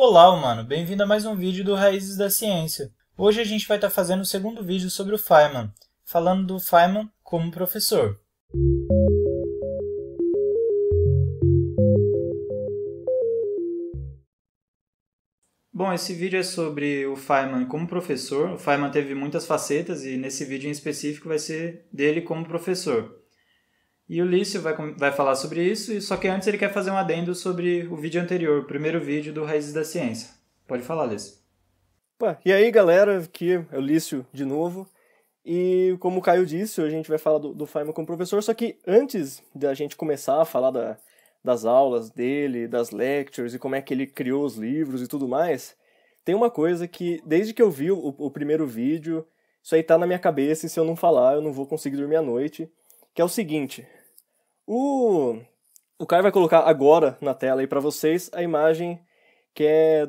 Olá, mano. Bem-vindo a mais um vídeo do Raízes da Ciência. Hoje a gente vai estar tá fazendo o segundo vídeo sobre o Feynman, falando do Feynman como professor. Bom, esse vídeo é sobre o Feynman como professor. O Feynman teve muitas facetas e nesse vídeo em específico vai ser dele como professor. E o Lício vai, vai falar sobre isso, só que antes ele quer fazer um adendo sobre o vídeo anterior, o primeiro vídeo do Raízes da Ciência. Pode falar, Lício. e aí, galera, aqui é o Lício de novo. E como o Caio disse, hoje a gente vai falar do, do Feynman como professor, só que antes da gente começar a falar da, das aulas dele, das lectures e como é que ele criou os livros e tudo mais, tem uma coisa que, desde que eu vi o, o primeiro vídeo, isso aí tá na minha cabeça e se eu não falar eu não vou conseguir dormir à noite, que é o seguinte, o, o Caio vai colocar agora na tela aí para vocês a imagem que é,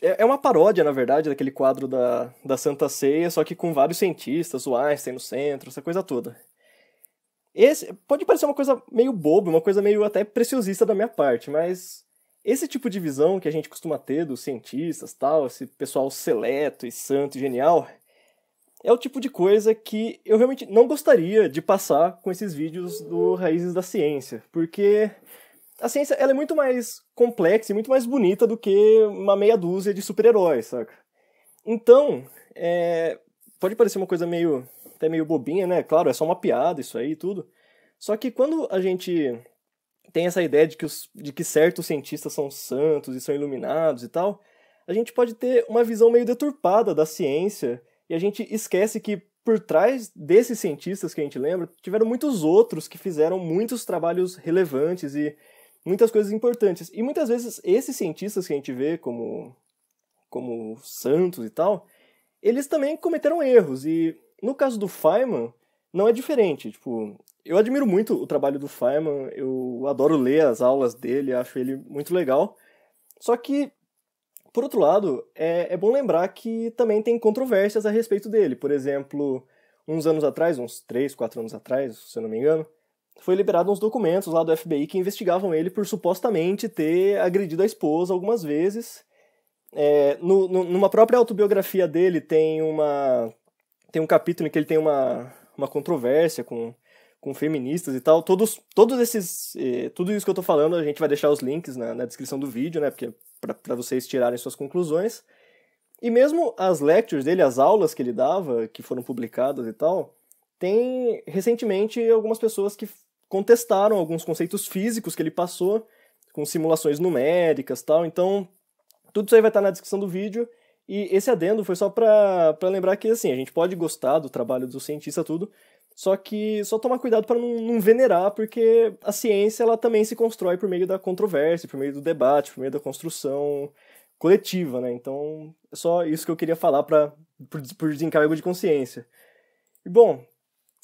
é, é uma paródia, na verdade, daquele quadro da, da Santa Ceia, só que com vários cientistas, o Einstein no centro, essa coisa toda. Esse pode parecer uma coisa meio boba, uma coisa meio até preciosista da minha parte, mas esse tipo de visão que a gente costuma ter dos cientistas, tal, esse pessoal seleto e santo e genial, é o tipo de coisa que eu realmente não gostaria de passar com esses vídeos do Raízes da Ciência, porque a ciência ela é muito mais complexa e muito mais bonita do que uma meia dúzia de super-heróis, saca? Então, é... pode parecer uma coisa meio até meio bobinha, né? Claro, é só uma piada isso aí e tudo. Só que quando a gente tem essa ideia de que, os, de que certos cientistas são santos e são iluminados e tal, a gente pode ter uma visão meio deturpada da ciência e a gente esquece que por trás desses cientistas que a gente lembra, tiveram muitos outros que fizeram muitos trabalhos relevantes e muitas coisas importantes. E muitas vezes esses cientistas que a gente vê como como santos e tal, eles também cometeram erros e no caso do Feynman não é diferente, tipo, eu admiro muito o trabalho do Feynman, eu adoro ler as aulas dele, acho ele muito legal. Só que por outro lado, é, é bom lembrar que também tem controvérsias a respeito dele. Por exemplo, uns anos atrás, uns 3, 4 anos atrás, se eu não me engano, foi liberado uns documentos lá do FBI que investigavam ele por supostamente ter agredido a esposa algumas vezes. É, no, no, numa própria autobiografia dele tem uma tem um capítulo em que ele tem uma, uma controvérsia com com feministas e tal. Todos, todos esses, eh, tudo isso que eu tô falando, a gente vai deixar os links na, na descrição do vídeo, né? Porque para vocês tirarem suas conclusões. E mesmo as lectures dele, as aulas que ele dava, que foram publicadas e tal, tem recentemente algumas pessoas que contestaram alguns conceitos físicos que ele passou com simulações numéricas tal. Então, tudo isso aí vai estar tá na descrição do vídeo. E esse adendo foi só para lembrar que assim, a gente pode gostar do trabalho do cientista tudo, só que só tomar cuidado para não, não, venerar, porque a ciência ela também se constrói por meio da controvérsia, por meio do debate, por meio da construção coletiva, né? Então, é só isso que eu queria falar para por, por desencargo de consciência. E bom,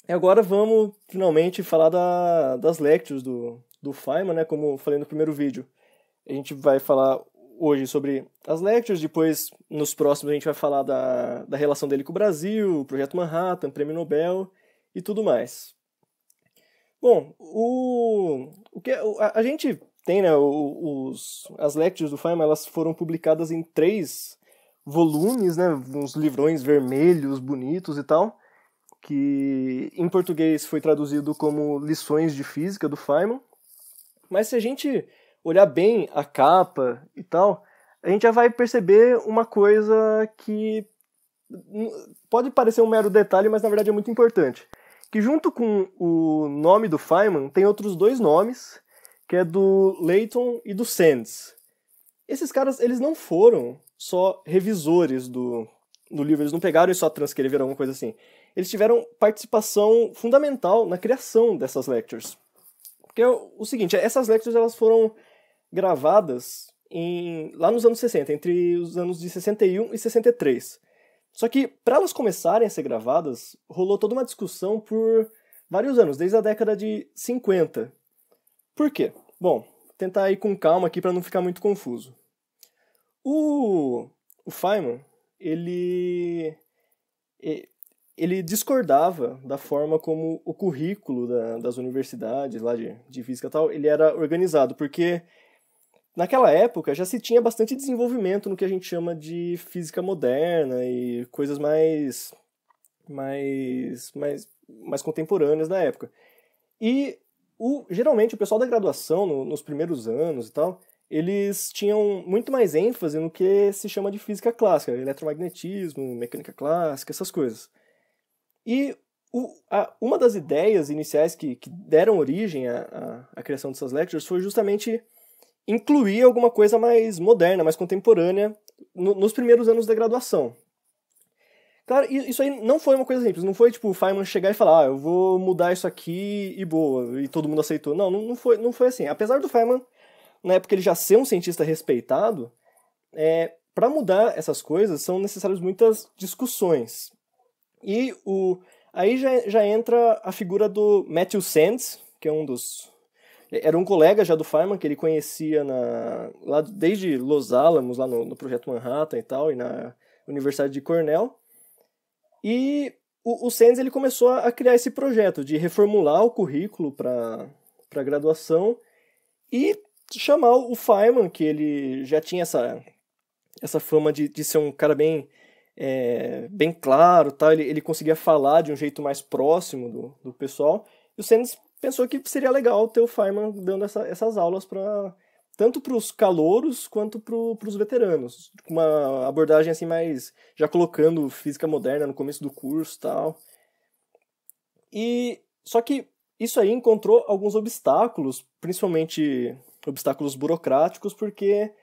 agora vamos finalmente falar da, das lectures do, do Feynman, né? Como falei no primeiro vídeo. A gente vai falar hoje sobre as lectures, depois nos próximos a gente vai falar da, da relação dele com o Brasil, o Projeto Manhattan, Prêmio Nobel e tudo mais. Bom, o, o que é, a, a gente tem, né, os, as lectures do Feynman, elas foram publicadas em três volumes, né, uns livrões vermelhos, bonitos e tal, que em português foi traduzido como Lições de Física do Feynman. Mas se a gente olhar bem a capa e tal, a gente já vai perceber uma coisa que pode parecer um mero detalhe, mas na verdade é muito importante que junto com o nome do Feynman tem outros dois nomes, que é do Leighton e do Sands. Esses caras, eles não foram só revisores do, do livro, eles não pegaram e só transcreveram alguma coisa assim. Eles tiveram participação fundamental na criação dessas lectures. Porque é o seguinte, essas lectures elas foram gravadas em, lá nos anos 60, entre os anos de 61 e 63. Só que, para elas começarem a ser gravadas, rolou toda uma discussão por vários anos, desde a década de 50. Por quê? Bom, tentar ir com calma aqui para não ficar muito confuso. O, o Feynman, ele, ele discordava da forma como o currículo da, das universidades lá de, de física e tal, ele era organizado, porque Naquela época já se tinha bastante desenvolvimento no que a gente chama de física moderna e coisas mais mais mais, mais contemporâneas da época. E o, geralmente o pessoal da graduação no, nos primeiros anos e tal, eles tinham muito mais ênfase no que se chama de física clássica, eletromagnetismo, mecânica clássica, essas coisas. E o, a, uma das ideias iniciais que, que deram origem à criação dessas lectures foi justamente incluir alguma coisa mais moderna, mais contemporânea no, nos primeiros anos da graduação. Claro, isso aí não foi uma coisa simples, não foi tipo o Feynman chegar e falar, ah, eu vou mudar isso aqui e boa, e todo mundo aceitou. Não, não, foi, não foi assim. Apesar do Feynman, na época ele já ser um cientista respeitado, é, para mudar essas coisas são necessárias muitas discussões. E o, aí já, já entra a figura do Matthew Sands, que é um dos era um colega já do Feynman que ele conhecia na, lá desde Los Alamos, lá no, no Projeto Manhattan e tal, e na Universidade de Cornell. E o, o Sands ele começou a, criar esse projeto de reformular o currículo para a graduação e chamar o Feynman, que ele já tinha essa, essa fama de, de ser um cara bem, é, bem claro, tal ele, ele conseguia falar de um jeito mais próximo do, do pessoal. E o Sanders pensou que seria legal ter o Feynman dando essa, essas aulas para tanto para os calouros quanto para os veteranos, com uma abordagem assim mais já colocando física moderna no começo do curso, tal. E só que isso aí encontrou alguns obstáculos, principalmente obstáculos burocráticos, porque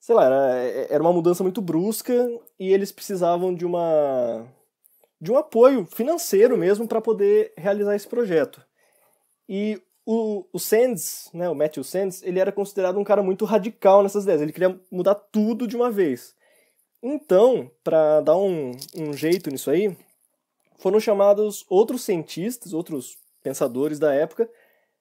sei lá, era, era uma mudança muito brusca e eles precisavam de uma de um apoio financeiro mesmo para poder realizar esse projeto. E o, o Sands, né, o Matthew Sands, ele era considerado um cara muito radical nessas ideias. Ele queria mudar tudo de uma vez. Então, para dar um, um jeito nisso aí, foram chamados outros cientistas, outros pensadores da época,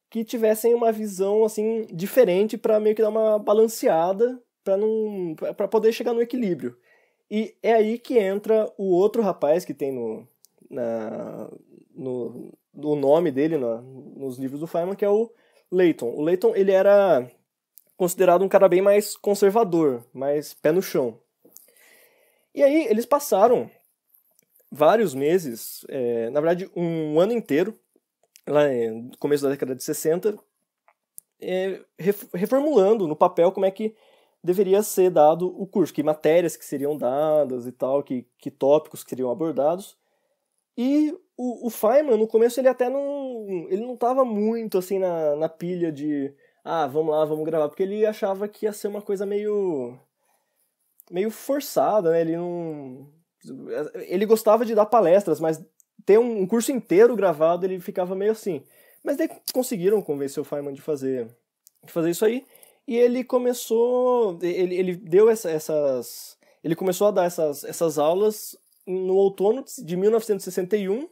que tivessem uma visão assim diferente para meio que dar uma balanceada para não para poder chegar no equilíbrio. E é aí que entra o outro rapaz que tem no na, no, o nome dele nos livros do Feynman, que é o Leighton. O Leighton, ele era considerado um cara bem mais conservador, mais pé no chão. E aí eles passaram vários meses, é, na verdade um ano inteiro, lá no começo da década de 60, é, reformulando no papel como é que deveria ser dado o curso, que matérias que seriam dadas e tal, que, que tópicos que seriam abordados. E o, o Feynman, no começo, ele até não. Ele não tava muito assim na, na pilha de. Ah, vamos lá, vamos gravar. Porque ele achava que ia ser uma coisa meio. meio forçada, né? Ele não. Ele gostava de dar palestras, mas ter um, curso inteiro gravado ele ficava meio assim. Mas daí conseguiram convencer o Feynman de fazer, de fazer isso aí. E ele começou. Ele, ele deu essa, essas. Ele começou a dar essas, essas aulas no outono de 1961.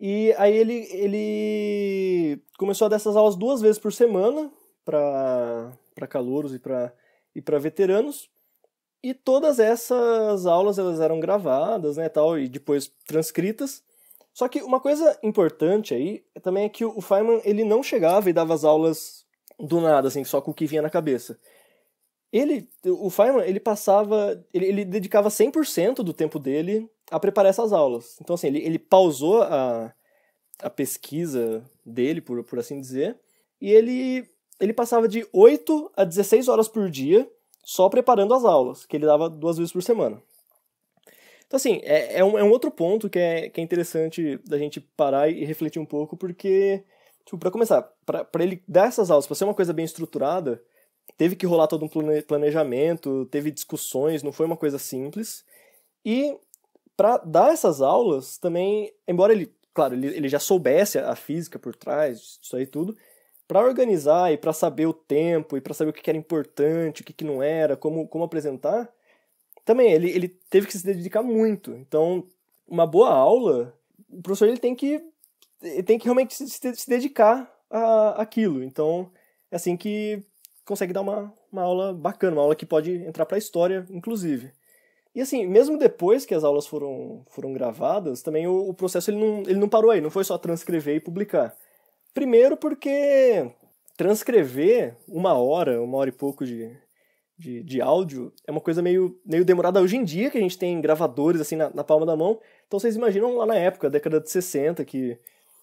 E aí ele, ele começou a dar essas aulas duas vezes por semana para calouros e para e para veteranos. E todas essas aulas elas eram gravadas né, tal, e depois transcritas. Só que uma coisa importante aí também é que o Feynman ele não chegava e dava as aulas do nada, assim, só com o que vinha na cabeça. Ele, o Feynman, ele passava, ele, ele dedicava 100% do tempo dele a preparar essas aulas. Então, assim, ele, ele pausou a, a pesquisa dele, por, por assim dizer, e ele, ele passava de 8 a 16 horas por dia só preparando as aulas, que ele dava duas vezes por semana. Então, assim, é, é, um, é um outro ponto que é, que é interessante da gente parar e refletir um pouco, porque, tipo, para começar, para ele dar essas aulas, para ser uma coisa bem estruturada, teve que rolar todo um planejamento, teve discussões, não foi uma coisa simples. E para dar essas aulas, também, embora ele, claro, ele, ele já soubesse a física por trás, isso aí tudo, para organizar e para saber o tempo e para saber o que era importante, o que não era, como, como apresentar, também ele, ele teve que se dedicar muito. Então, uma boa aula, o professor ele tem que ele tem que realmente se, se dedicar a aquilo. Então, é assim que consegue dar uma, uma aula bacana, uma aula que pode entrar para a história, inclusive. E assim, mesmo depois que as aulas foram, foram gravadas, também o, o processo ele não, ele não parou aí, não foi só transcrever e publicar. Primeiro porque transcrever uma hora, uma hora e pouco de, de, de, áudio é uma coisa meio, meio demorada hoje em dia, que a gente tem gravadores assim na, na, palma da mão. Então vocês imaginam lá na época, década de 60, que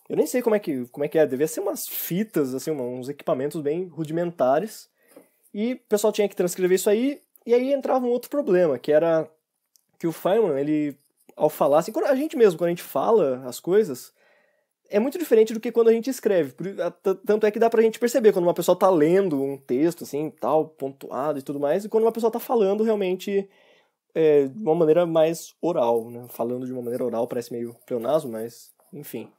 eu nem sei como é que, como é, que é, devia ser umas fitas, assim, uns equipamentos bem rudimentares. E o pessoal tinha que transcrever isso aí, e aí entrava um outro problema, que era que o Feynman, ele, ao falar, assim, a gente mesmo, quando a gente fala as coisas, é muito diferente do que quando a gente escreve. Tanto é que dá pra gente perceber quando uma pessoa tá lendo um texto, assim, tal, pontuado e tudo mais, e quando uma pessoa tá falando realmente é, de uma maneira mais oral, né? Falando de uma maneira oral parece meio pleonasmo, mas, enfim.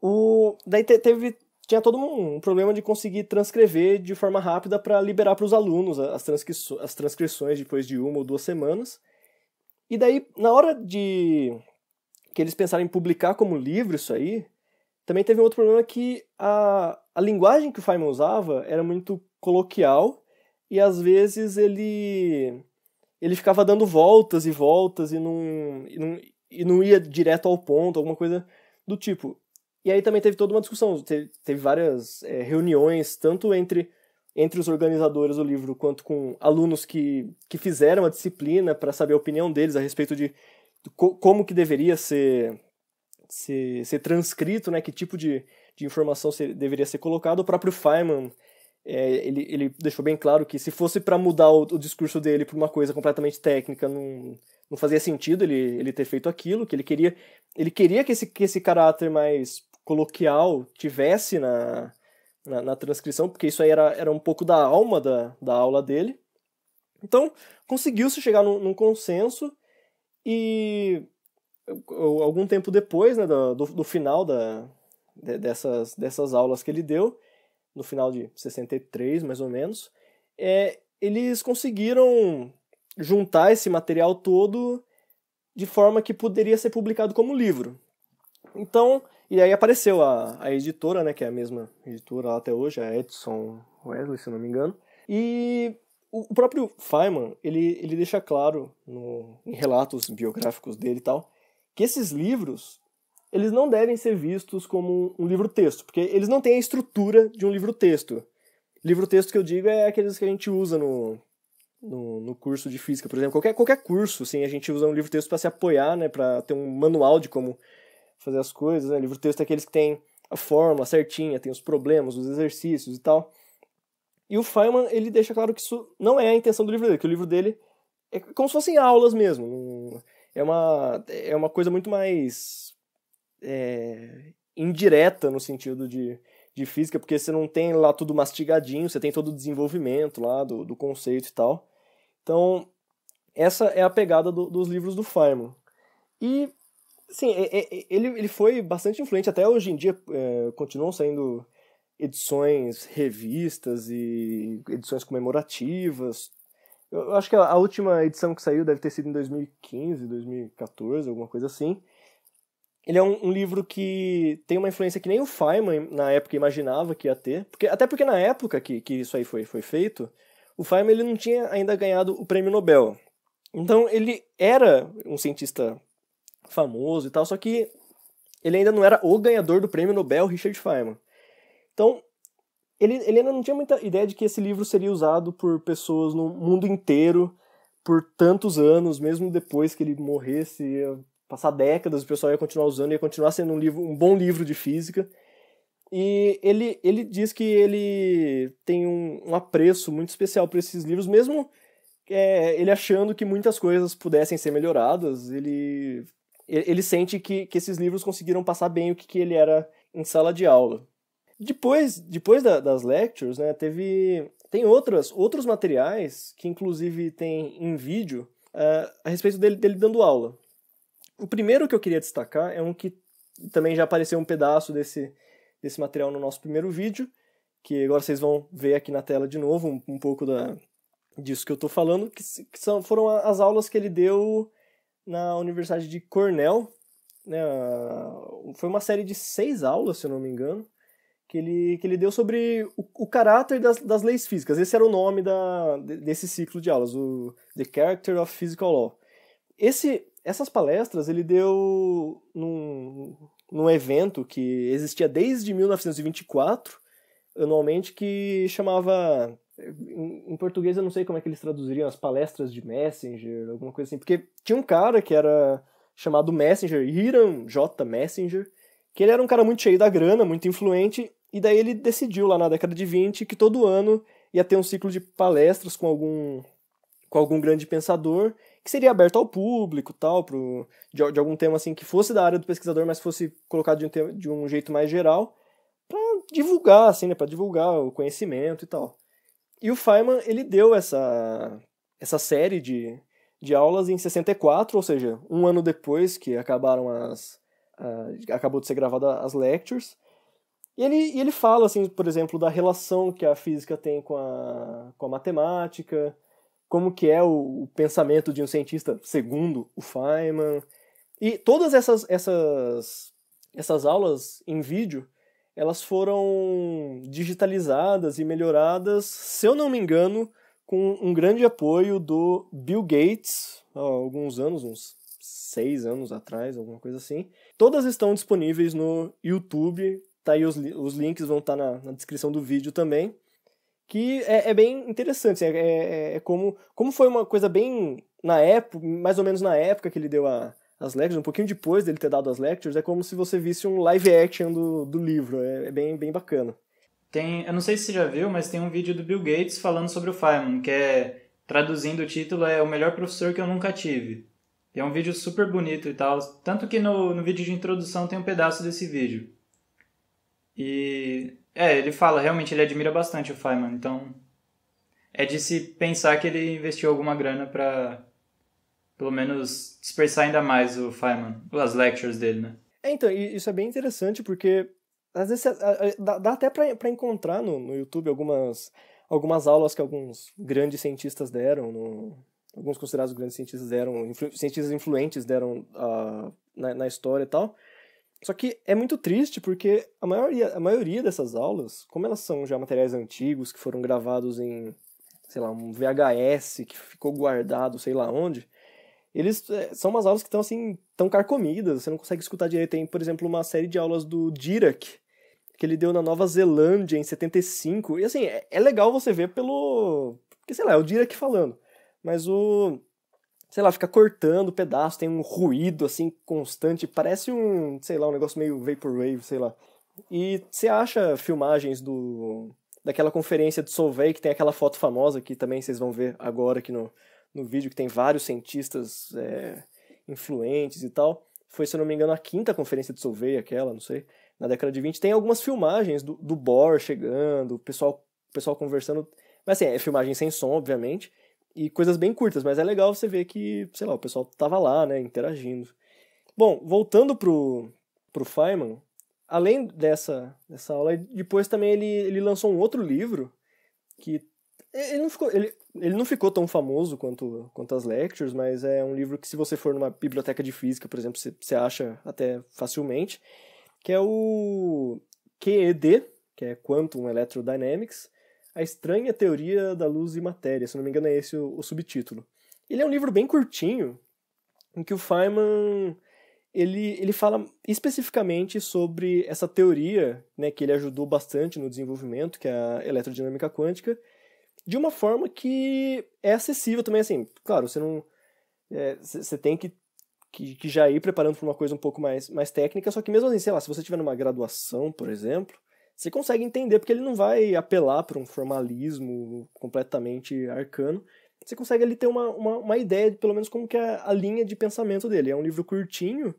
O, daí teve tinha todo um problema de conseguir transcrever de forma rápida para liberar para os alunos as, transcri as transcrições depois de uma ou duas semanas. E daí, na hora de que eles pensaram em publicar como livro isso aí, também teve um outro problema que a, a linguagem que o Feynman usava era muito coloquial e às vezes ele ele ficava dando voltas e voltas e não, e não, e não ia direto ao ponto, alguma coisa do tipo. E aí também teve toda uma discussão, teve, teve várias é, reuniões, tanto entre entre os organizadores do livro, quanto com alunos que, que fizeram a disciplina para saber a opinião deles a respeito de, co como que deveria ser, ser, ser, transcrito, né, que tipo de, de informação ser, deveria ser colocado. O próprio Feynman é, ele, ele deixou bem claro que se fosse para mudar o, o, discurso dele para uma coisa completamente técnica, não, não fazia sentido ele, ele ter feito aquilo, que ele queria, ele queria que, esse, que esse caráter mais coloquial tivesse na, na, na, transcrição, porque isso aí era, era um pouco da alma da, da aula dele. Então, conseguiu-se chegar num, num, consenso e algum tempo depois né, do, do final da, dessas, dessas aulas que ele deu, no final de 63 mais ou menos, é, eles conseguiram juntar esse material todo de forma que poderia ser publicado como livro. Então, e aí apareceu a, a editora, né, que é a mesma editora lá até hoje, a Edson Wesley, se não me engano. E o próprio Feynman, ele, ele deixa claro no, em relatos biográficos dele e tal, que esses livros, eles não devem ser vistos como um livro-texto, porque eles não têm a estrutura de um livro-texto. Livro-texto que eu digo é aqueles que a gente usa no, no, no, curso de física, por exemplo. Qualquer, qualquer curso, assim, a gente usa um livro-texto para se apoiar, né, para ter um manual de como fazer as coisas, né? Livro texto é aqueles que tem a forma certinha, tem os problemas, os exercícios e tal. E o Feynman, ele deixa claro que isso não é a intenção do livro dele, que o livro dele é como se fossem aulas mesmo. É uma, é uma coisa muito mais é, indireta no sentido de, de física, porque você não tem lá tudo mastigadinho, você tem todo o desenvolvimento lá do, do conceito e tal. Então, essa é a pegada do, dos livros do Feynman. E Sim, é, é, é, ele, ele foi bastante influente. Até hoje em dia é, continuam saindo edições, revistas e edições comemorativas. Eu acho que a última edição que saiu deve ter sido em 2015, 2014, alguma coisa assim. Ele é um, um livro que tem uma influência que nem o Feynman na época imaginava que ia ter. Porque, até porque na época que, que isso aí foi, foi feito, o Feynman ele não tinha ainda ganhado o prêmio Nobel. Então ele era um cientista famoso e tal, só que ele ainda não era o ganhador do prêmio Nobel Richard Feynman. Então, ele, ele ainda não tinha muita ideia de que esse livro seria usado por pessoas no mundo inteiro por tantos anos, mesmo depois que ele morresse, ia passar décadas, o pessoal ia continuar usando, ia continuar sendo um, livro, um bom livro de física. E ele, ele diz que ele tem um, um apreço muito especial por esses livros, mesmo é, ele achando que muitas coisas pudessem ser melhoradas, ele ele sente que, que esses livros conseguiram passar bem o que, que ele era em sala de aula. Depois, depois da, das lectures, né, teve tem outras, outros materiais que inclusive tem em vídeo uh, a respeito dele, dele dando aula. O primeiro que eu queria destacar é um que também já apareceu um pedaço desse, desse material no nosso primeiro vídeo, que agora vocês vão ver aqui na tela de novo um, um pouco da, disso que eu estou falando, que, que são, foram as aulas que ele deu na Universidade de Cornell. Né, foi uma série de seis aulas, se eu não me engano, que ele, que ele deu sobre o, o caráter das, das leis físicas. Esse era o nome da, desse ciclo de aulas, o The Character of Physical Law. Esse, essas palestras ele deu num, num evento que existia desde 1924, anualmente, que chamava em português eu não sei como é que eles traduziriam as palestras de Messenger, alguma coisa assim. Porque tinha um cara que era chamado Messenger, Hiram J. Messenger, que ele era um cara muito cheio da grana, muito influente, e daí ele decidiu lá na década de 20 que todo ano ia ter um ciclo de palestras com algum com algum grande pensador que seria aberto ao público, tal, pro, de, de algum tema assim que fosse da área do pesquisador, mas fosse colocado de um, tema, de um jeito mais geral para divulgar, assim, né, para divulgar o conhecimento e tal. E o Feynman, ele deu essa, essa série de, de aulas em 64, ou seja, um ano depois que acabaram as... acabou de ser gravada as lectures. E ele, e ele fala, assim, por exemplo, da relação que a física tem com a, com a matemática, como que é o, o pensamento de um cientista segundo o Feynman. E todas essas, essas, essas aulas em vídeo elas foram digitalizadas e melhoradas, se eu não me engano, com um grande apoio do Bill Gates, há alguns anos, uns seis anos atrás, alguma coisa assim. Todas estão disponíveis no YouTube, tá aí os, os links vão estar tá na, na, descrição do vídeo também. Que é, é bem interessante, assim, é, é, é, como, como foi uma coisa bem na época, mais ou menos na época que ele deu a, as lectures, um pouquinho depois dele ter dado as lectures, é como se você visse um live action do, do livro. É, é bem, bem bacana. Tem, eu não sei se você já viu, mas tem um vídeo do Bill Gates falando sobre o Feynman, que é, traduzindo o título, é o melhor professor que eu nunca tive. E é um vídeo super bonito e tal. Tanto que no, no vídeo de introdução tem um pedaço desse vídeo. E é, ele fala, realmente ele admira bastante o Feynman, então é de se pensar que ele investiu alguma grana para pelo menos dispersar ainda mais o Feynman, as lectures dele, né? É, então, isso é bem interessante porque às vezes dá até para encontrar no, no YouTube algumas, algumas aulas que alguns grandes cientistas deram, no, alguns considerados grandes cientistas deram, influ, cientistas influentes deram uh, na, na história e tal. Só que é muito triste porque a maioria, a maioria dessas aulas, como elas são já materiais antigos que foram gravados em, sei lá, um VHS que ficou guardado sei lá onde, eles é, são umas aulas que estão assim, tão carcomidas, você não consegue escutar direito. Tem, por exemplo, uma série de aulas do Dirac, que ele deu na Nova Zelândia em 75. E assim, é, é, legal você ver pelo. que sei lá, é o Dirac falando. Mas o. Sei lá, fica cortando pedaço, tem um ruído assim constante, parece um, sei lá, um negócio meio vaporwave, sei lá. E você acha filmagens do daquela conferência de Solvay que tem aquela foto famosa que também vocês vão ver agora aqui no, no vídeo que tem vários cientistas é, influentes e tal. Foi, se eu não me engano, a quinta conferência de Solvay, aquela, não sei, na década de 20. Tem algumas filmagens do, do Bohr chegando, o pessoal, pessoal conversando. Mas assim, é filmagem sem som, obviamente, e coisas bem curtas, mas é legal você ver que, sei lá, o pessoal tava lá, né, interagindo. Bom, voltando pro, pro Feynman, além dessa, dessa aula, depois também ele, ele lançou um outro livro que ele não ficou. Ele, ele não ficou tão famoso quanto, quanto as lectures, mas é um livro que, se você for numa biblioteca de física, por exemplo, você, acha até facilmente, que é o QED, que é Quantum Electrodynamics, A Estranha Teoria da Luz e Matéria, se não me engano é esse o, o subtítulo. Ele é um livro bem curtinho, em que o Feynman ele, ele fala especificamente sobre essa teoria né, que ele ajudou bastante no desenvolvimento, que é a eletrodinâmica quântica, de uma forma que é acessível também, assim, claro, você não... Você é, tem que, que, que, já ir preparando para uma coisa um pouco mais, mais técnica, só que mesmo assim, sei lá, se você tiver numa graduação, por exemplo, você consegue entender, porque ele não vai apelar para um formalismo completamente arcano, você consegue ali ter uma, uma, uma ideia, de, pelo menos, como que é a linha de pensamento dele. É um livro curtinho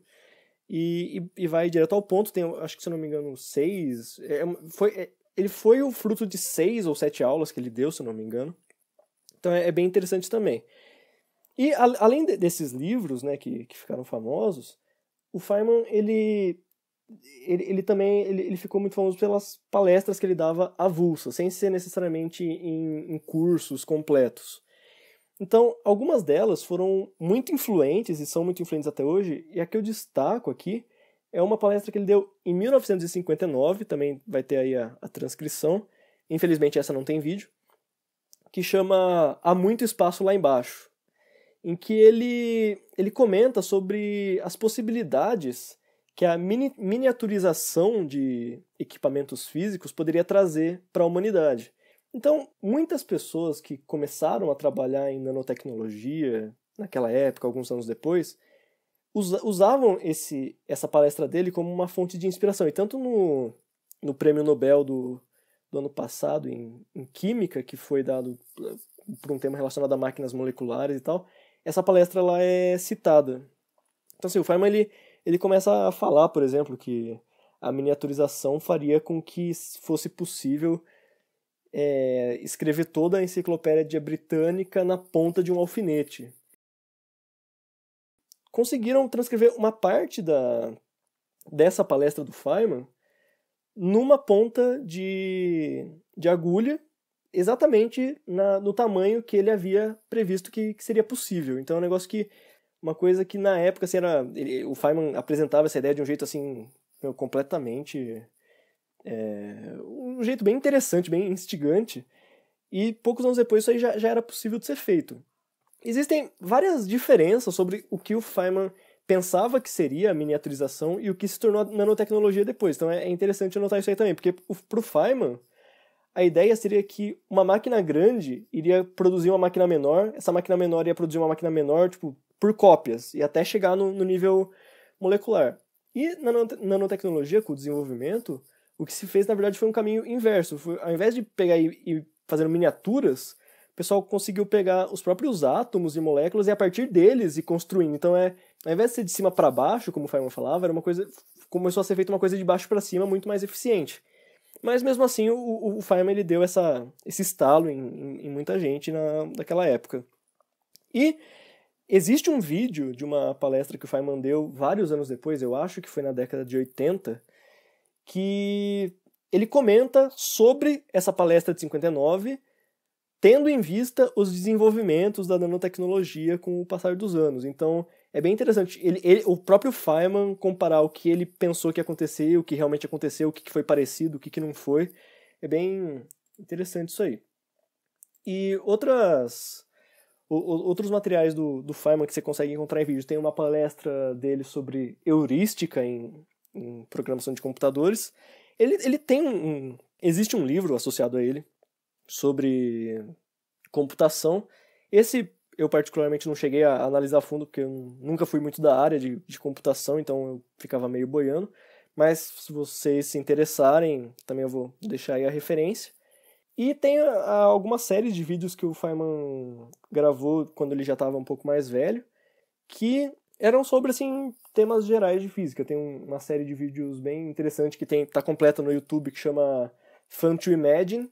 e, e, e vai direto ao ponto, tem, acho que se não me engano, seis... É, é foi, é, ele foi o fruto de seis ou sete aulas que ele deu, se não me engano. Então é, é bem interessante também. E a, além de, desses livros, né, que, que ficaram famosos, o Feynman, ele, ele, ele também ele, ele, ficou muito famoso pelas palestras que ele dava avulsas, sem ser necessariamente em, em cursos completos. Então, algumas delas foram muito influentes e são muito influentes até hoje, e a que eu destaco aqui é uma palestra que ele deu em 1959, também vai ter aí a, a transcrição. Infelizmente essa não tem vídeo. Que chama Há muito espaço lá embaixo, em que ele ele comenta sobre as possibilidades que a mini, miniaturização de equipamentos físicos poderia trazer para a humanidade. Então, muitas pessoas que começaram a trabalhar em nanotecnologia naquela época, alguns anos depois, usavam esse, essa palestra dele como uma fonte de inspiração. E tanto no, no prêmio Nobel do, do ano passado em, em Química, que foi dado eh, por um tema relacionado a máquinas moleculares e tal, essa palestra lá é citada. Então, assim, o Feynman ele, ele começa a falar, por exemplo, que a miniaturização faria com que fosse possível é, escrever toda a enciclopédia britânica na ponta de um alfinete conseguiram transcrever uma parte da, dessa palestra do Feynman numa ponta de, de agulha, exatamente na, no tamanho que ele havia previsto que, que, seria possível. Então é um negócio que. Uma coisa que na época assim, era. Ele, o Feynman apresentava essa ideia de um jeito assim. completamente. É, um jeito bem interessante, bem instigante. E poucos anos depois isso aí já, já era possível de ser feito. Existem várias diferenças sobre o que o Feynman pensava que seria a miniaturização e o que se tornou a nanotecnologia depois. Então é, é interessante anotar isso aí também, porque para o Feynman, a ideia seria que uma máquina grande iria produzir uma máquina menor, essa máquina menor iria produzir uma máquina menor, tipo, por cópias, e até chegar no, no nível molecular. E na nanotecnologia, com o desenvolvimento, o que se fez, na verdade, foi um caminho inverso. Foi, ao invés de pegar e, e fazer miniaturas, o pessoal conseguiu pegar os próprios átomos e moléculas e a partir deles ir construindo. Então é, ao invés de ser de cima para baixo, como o Feynman falava, era uma coisa começou a ser feita uma coisa de baixo para cima muito mais eficiente. Mas mesmo assim, o, o Feynman ele deu essa, esse estalo em, em, em muita gente na, naquela época. E existe um vídeo de uma palestra que o Feynman deu vários anos depois, eu acho que foi na década de 80, que ele comenta sobre essa palestra de 59 tendo em vista os desenvolvimentos da nanotecnologia com o passar dos anos. Então, é bem interessante. Ele, ele, o próprio Feynman comparar o que ele pensou que aconteceu, o que realmente aconteceu, o que foi parecido, o que não foi. É bem interessante isso aí. E outras, o, outros materiais do, do Feynman que você consegue encontrar em vídeo. Tem uma palestra dele sobre heurística em, em programação de computadores. Ele, ele tem um, Existe um livro associado a ele, sobre computação. Esse eu particularmente não cheguei a analisar a fundo, porque eu nunca fui muito da área de, de computação, então eu ficava meio boiando. Mas se vocês se interessarem, também eu vou deixar aí a referência. E tem algumas séries de vídeos que o Feynman gravou quando ele já estava um pouco mais velho, que eram sobre assim temas gerais de física. Tem uma série de vídeos bem interessante que tem tá completa no YouTube que chama Fun to Imagine,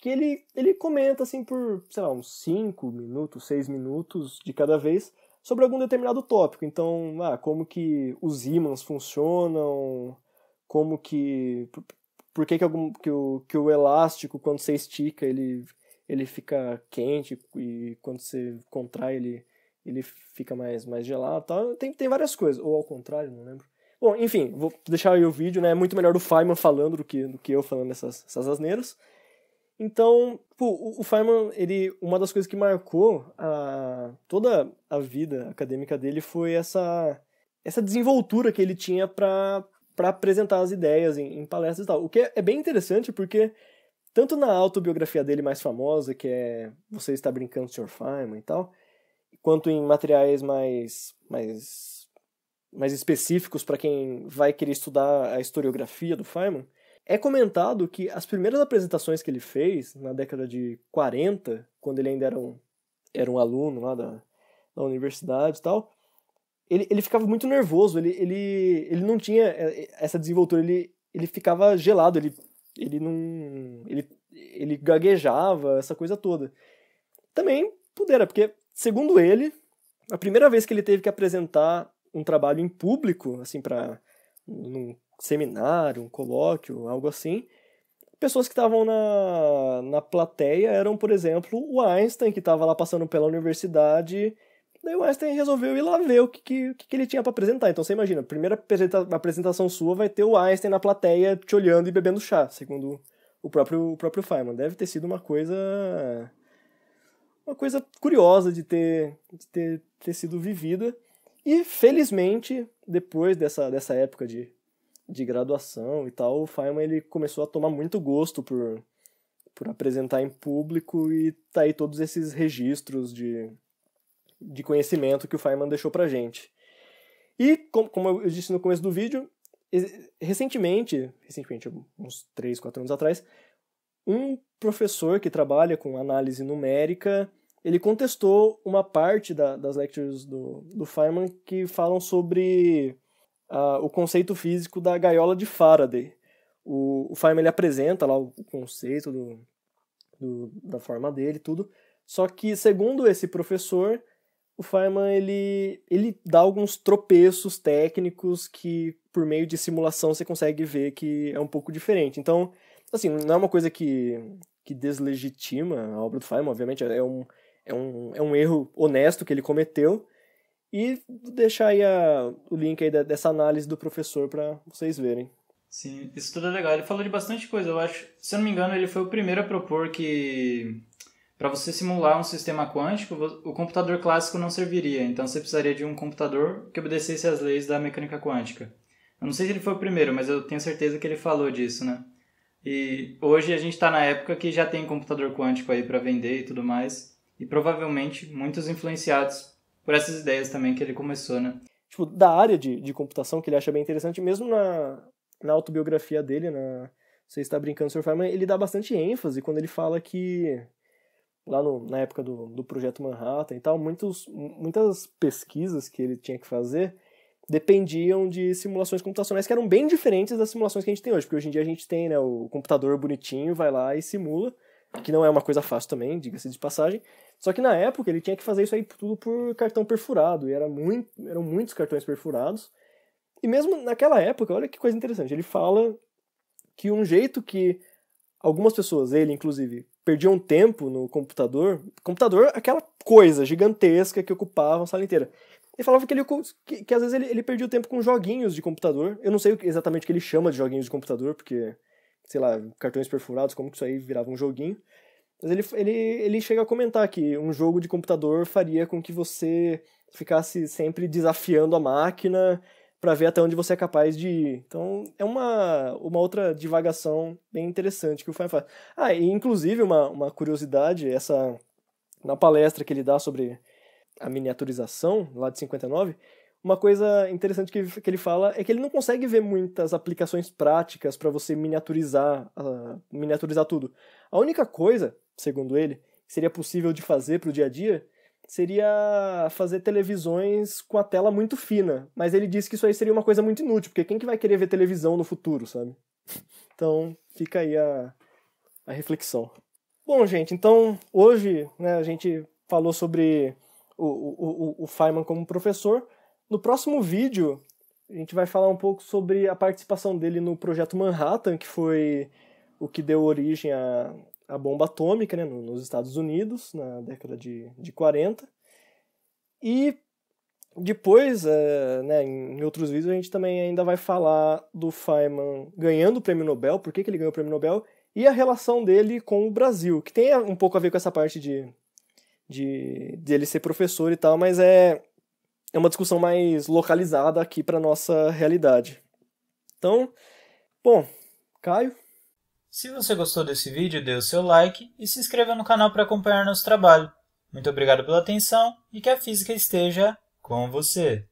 que ele, ele comenta, assim, por, sei lá, uns 5 minutos, 6 minutos de cada vez sobre algum determinado tópico. Então, ah, como que os ímãs funcionam, como que... Por, por que, que, algum, que, o, que o elástico, quando você estica, ele, ele fica quente e quando você contrai, ele, ele fica mais, mais gelado tal. Tem, tem várias coisas, ou ao contrário, não lembro. Bom, enfim, vou deixar aí o vídeo, né? É muito melhor o Feynman falando do que, do que eu falando essas, essas asneiras. Então, pô, o Feynman, ele, uma das coisas que marcou a, toda a vida acadêmica dele foi essa, essa desenvoltura que ele tinha para apresentar as ideias em, em, palestras e tal. O que é, é, bem interessante porque, tanto na autobiografia dele mais famosa, que é Você Está Brincando, Sr. Feynman e tal, quanto em materiais mais, mais, mais específicos para quem vai querer estudar a historiografia do Feynman, é comentado que as primeiras apresentações que ele fez, na década de 40, quando ele ainda era um, era um aluno lá da, da universidade e tal, ele, ele ficava muito nervoso, ele, ele, ele não tinha é, é, essa desenvoltura, ele, ele ficava gelado, ele, ele não. Ele, ele gaguejava, essa coisa toda. Também pudera, porque, segundo ele, a primeira vez que ele teve que apresentar um trabalho em público, assim, para num seminário, um colóquio, algo assim. Pessoas que estavam na, na plateia eram, por exemplo, o Einstein, que estava lá passando pela universidade. Daí o Einstein resolveu ir lá ver o que, que, que ele tinha para apresentar. Então você imagina, a primeira apresentação sua vai ter o Einstein na plateia te olhando e bebendo chá, segundo o próprio, o próprio Feynman. Deve ter sido uma coisa. Uma coisa curiosa de ter, de ter, ter sido vivida. E felizmente, depois dessa, dessa época de de graduação e tal, o Feynman ele começou a tomar muito gosto por, por apresentar em público e tá aí todos esses registros de, de conhecimento que o Feynman deixou pra gente. E, como, como eu disse no começo do vídeo, recentemente, recentemente, uns 3, 4 anos atrás, um professor que trabalha com análise numérica, ele contestou uma parte da, das lectures do, do Feynman que falam sobre uh, o conceito físico da gaiola de Faraday. O, o Feynman ele apresenta lá o, o conceito do, do, da forma dele, tudo. Só que, segundo esse professor, o Feynman ele, ele dá alguns tropeços técnicos que, por meio de simulação, você consegue ver que é um pouco diferente. Então, assim, não é uma coisa que, que deslegitima a obra do Feynman, obviamente, é, é um, é, um, é um erro honesto que ele cometeu, e vou deixar aí a, o link aí dessa análise do professor para vocês verem. Sim, isso tudo é legal. Ele falou de bastante coisa, eu acho. Se eu não me engano, ele foi o primeiro a propor que para você simular um sistema quântico, o computador clássico não serviria. Então você precisaria de um computador que obedecesse às leis da mecânica quântica. Eu não sei se ele foi o primeiro, mas eu tenho certeza que ele falou disso, né? E hoje a gente está na época que já tem computador quântico aí para vender e tudo mais. E provavelmente muitos influenciados por essas ideias também que ele começou, né? Tipo, da área de, de computação, que ele acha bem interessante, mesmo na, na autobiografia dele, na Você Está Brincando, Sr. Feynman, ele dá bastante ênfase quando ele fala que, lá no, na época do, do Projeto Manhattan e tal, muitos, muitas pesquisas que ele tinha que fazer dependiam de simulações computacionais que eram bem diferentes das simulações que a gente tem hoje, porque hoje em dia a gente tem né, o computador bonitinho, vai lá e simula, que não é uma coisa fácil também, diga-se de passagem. Só que na época ele tinha que fazer isso aí tudo por cartão perfurado, e era muito, eram muitos cartões perfurados. E mesmo naquela época, olha que coisa interessante, ele fala que um jeito que algumas pessoas, ele inclusive, perdiam tempo no computador, computador, aquela coisa gigantesca que ocupava a sala inteira. Ele falava que, ele, que, que às vezes ele, ele perdia o tempo com joguinhos de computador. Eu não sei exatamente o que ele chama de joguinhos de computador, porque sei lá, cartões perfurados, como que isso aí virava um joguinho. Mas ele, ele, ele chega a comentar que um jogo de computador faria com que você ficasse sempre desafiando a máquina para ver até onde você é capaz de ir. Então, é uma, uma outra divagação bem interessante que o Fan faz. Ah, e inclusive uma, uma curiosidade, essa na palestra que ele dá sobre a miniaturização, lá de 59, uma coisa interessante que, que ele fala é que ele não consegue ver muitas aplicações práticas para você miniaturizar, uh, miniaturizar tudo. A única coisa, segundo ele, que seria possível de fazer para o dia a dia seria fazer televisões com a tela muito fina. Mas ele disse que isso aí seria uma coisa muito inútil, porque quem que vai querer ver televisão no futuro, sabe? Então fica aí a, a reflexão. Bom, gente, então hoje né, a gente falou sobre o, o, o, o Feynman como professor, no próximo vídeo, a gente vai falar um pouco sobre a participação dele no projeto Manhattan, que foi o que deu origem à, à bomba atômica né, nos Estados Unidos, na década de, de 40. E depois, é, né, em outros vídeos, a gente também ainda vai falar do Feynman ganhando o prêmio Nobel, por que, que ele ganhou o prêmio Nobel, e a relação dele com o Brasil, que tem um pouco a ver com essa parte de, de, de ele ser professor e tal, mas é é uma discussão mais localizada aqui para nossa realidade. Então, bom, Caio. Se você gostou desse vídeo, dê o seu like e se inscreva no canal para acompanhar nosso trabalho. Muito obrigado pela atenção e que a física esteja com você.